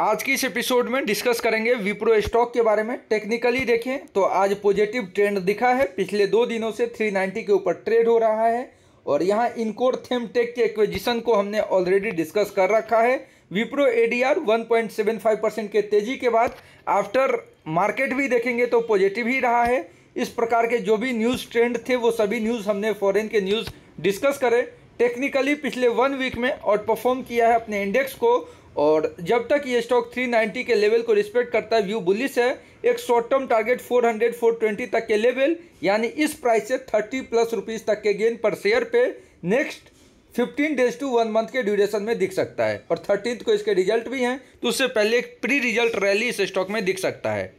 आज की इस एपिसोड में डिस्कस करेंगे विप्रो स्टॉक के बारे में टेक्निकली देखें तो आज पॉजिटिव ट्रेंड दिखा है पिछले दो दिनों से 390 के ऊपर ट्रेड हो रहा है और यहाँ इनकोर थेमटेक के एक्विजिशन को हमने ऑलरेडी डिस्कस कर रखा है विप्रो एडीआर 1.75 परसेंट के तेजी के बाद आफ्टर मार्केट भी देखेंगे तो पॉजिटिव ही रहा है इस प्रकार के जो भी न्यूज़ ट्रेंड थे वो सभी न्यूज़ हमने फॉरेन के न्यूज़ डिस्कस करें टेक्निकली पिछले वन वीक में आउट परफॉर्म किया है अपने इंडेक्स को और जब तक ये स्टॉक 390 के लेवल को रिस्पेक्ट करता है व्यू बुलिस है एक शॉर्ट टर्म टारगेट 400 420 तक के लेवल यानी इस प्राइस से 30 प्लस रुपीस तक के गेन पर शेयर पे next 15 days to one month के ड्यूरेशन में दिख सकता है और थर्टीन को इसके रिजल्ट भी हैं तो उससे पहले एक प्री रिजल्ट रैली इस स्टॉक में दिख सकता है